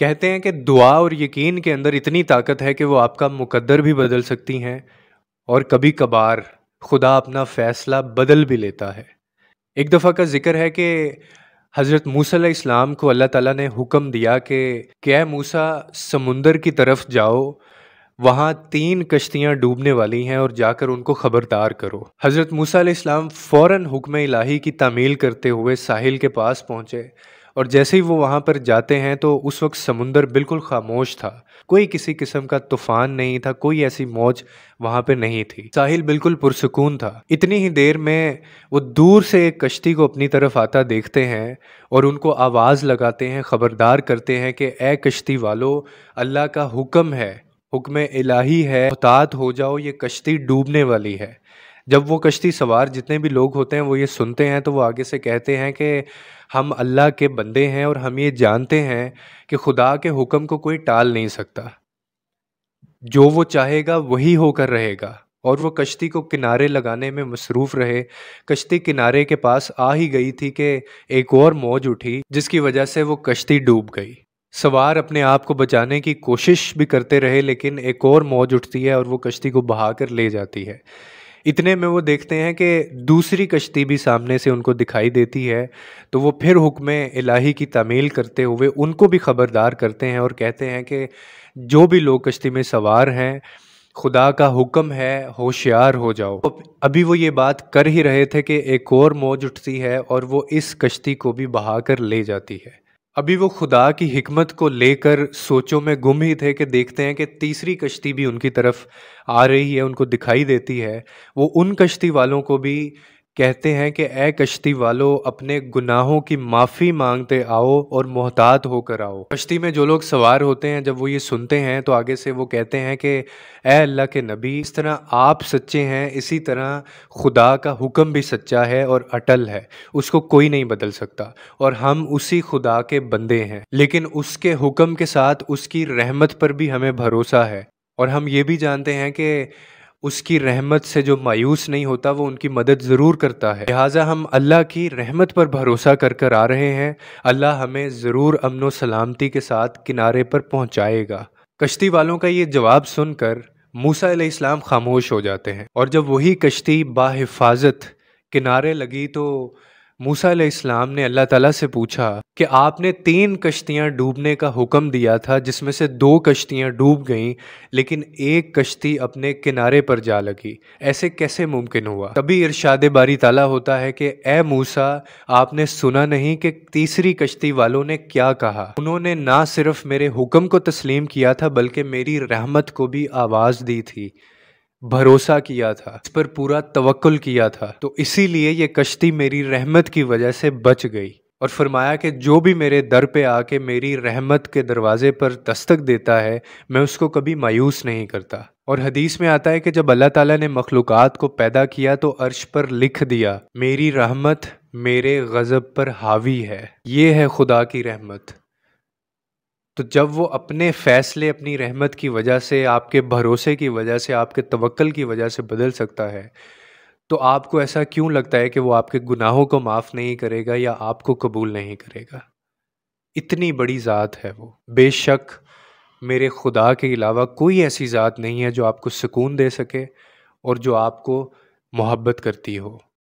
कहते हैं कि दुआ और यकीन के अंदर इतनी ताकत है कि वो आपका मुकद्दर भी बदल सकती हैं और कभी कभार खुदा अपना फ़ैसला बदल भी लेता है एक दफ़ा का जिक्र है कि हज़रत मूसा इस्लाम को अल्लाह ताला ने हुक्म दिया कि क्या मूसा समुंदर की तरफ जाओ वहाँ तीन कश्तियाँ डूबने वाली हैं और जाकर उनको ख़बरदार करो हज़रत मूसा इस्लाम फ़ौर हुक्म इलाही की तामील करते हुए साहिल के पास पहुँचे और जैसे ही वो वहाँ पर जाते हैं तो उस वक्त समुंदर बिल्कुल खामोश था कोई किसी किस्म का तूफान नहीं था कोई ऐसी मौज वहाँ पे नहीं थी साहिल बिल्कुल पुरसकून था इतनी ही देर में वो दूर से एक कश्ती को अपनी तरफ आता देखते हैं और उनको आवाज़ लगाते हैं ख़बरदार करते हैं कि ए कश्ती वालों अल्लाह का हुक्म है हुक्म इलाही है उतात हो जाओ ये कश्ती डूबने वाली है जब वो कश्ती सवार जितने भी लोग होते हैं वो ये सुनते हैं तो वो आगे से कहते हैं कि हम अल्लाह के बंदे हैं और हम ये जानते हैं कि खुदा के हुक्म को कोई टाल नहीं सकता जो वो चाहेगा वही होकर रहेगा और वो कश्ती को किनारे लगाने में मसरूफ़ रहे कश्ती किनारे के पास आ ही गई थी कि एक और मौज उठी जिसकी वजह से वो कश्ती डूब गई सवार अपने आप को बचाने की कोशिश भी करते रहे लेकिन एक और मौज उठती है और वो कश्ती को बहा कर ले जाती है इतने में वो देखते हैं कि दूसरी कश्ती भी सामने से उनको दिखाई देती है तो वो फिर हुक्म इलाही की तमील करते हुए उनको भी ख़बरदार करते हैं और कहते हैं कि जो भी लोग कश्ती में सवार हैं खुदा का हुक्म है होशियार हो जाओ अभी वो ये बात कर ही रहे थे कि एक और मौज उठती है और वो इस कश्ती को भी बहा कर ले जाती है अभी वो खुदा की हमत को लेकर सोचों में गुम ही थे कि देखते हैं कि तीसरी कश्ती भी उनकी तरफ आ रही है उनको दिखाई देती है वो उन कश्ती वालों को भी कहते हैं कि ए कश्ती वालों अपने गुनाहों की माफ़ी मांगते आओ और मोहतात होकर आओ कश्ती में जो लोग सवार होते हैं जब वो ये सुनते हैं तो आगे से वो कहते हैं कि ए अल्लाह के नबी इस तरह आप सच्चे हैं इसी तरह खुदा का हुक्म भी सच्चा है और अटल है उसको कोई नहीं बदल सकता और हम उसी खुदा के बंदे हैं लेकिन उसके हुक्म के साथ उसकी रहमत पर भी हमें भरोसा है और हम ये भी जानते हैं कि उसकी रहमत से जो मायूस नहीं होता वो उनकी मदद ज़रूर करता है लिहाजा हम अल्लाह की रहमत पर भरोसा कर कर आ रहे हैं अल्लाह हमें ज़रूर अमन व सलामती के साथ किनारे पर पहुँचाएगा कश्ती वालों का ये जवाब सुनकर मूसा इस्लाम खामोश हो जाते हैं और जब वही कश्ती बाहिफाजत किनारे लगी तो मूसा इस्लाम ने अल्लाह ताला से पूछा कि आपने तीन कश्तियां डूबने का हुक्म दिया था जिसमें से दो कश्तियां डूब गईं लेकिन एक कश्ती अपने किनारे पर जा लगी ऐसे कैसे मुमकिन हुआ तभी इरशाद बारी ताला होता है कि ए मूसा आपने सुना नहीं कि तीसरी कश्ती वालों ने क्या कहा उन्होंने ना सिर्फ मेरे हुक्म को तस्लीम किया था बल्कि मेरी रहमत को भी आवाज़ दी थी भरोसा किया था इस पर पूरा तवक्ल किया था तो इसीलिए ये कश्ती मेरी रहमत की वजह से बच गई और फरमाया कि जो भी मेरे दर पे आके मेरी रहमत के दरवाज़े पर दस्तक देता है मैं उसको कभी मायूस नहीं करता और हदीस में आता है कि जब अल्लाह ताला ने मखलूक़ को पैदा किया तो अर्श पर लिख दिया मेरी रहमत मेरे गज़ब पर हावी है ये है खुदा की रहमत तो जब वो अपने फ़ैसले अपनी रहमत की वजह से आपके भरोसे की वजह से आपके तवक्ल की वजह से बदल सकता है तो आपको ऐसा क्यों लगता है कि वो आपके गुनाहों को माफ़ नहीं करेगा या आपको कबूल नहीं करेगा इतनी बड़ी ज़ात है वो बेशक मेरे खुदा के अलावा कोई ऐसी ज़ात नहीं है जो आपको सुकून दे सके और जो आपको मोहब्बत करती हो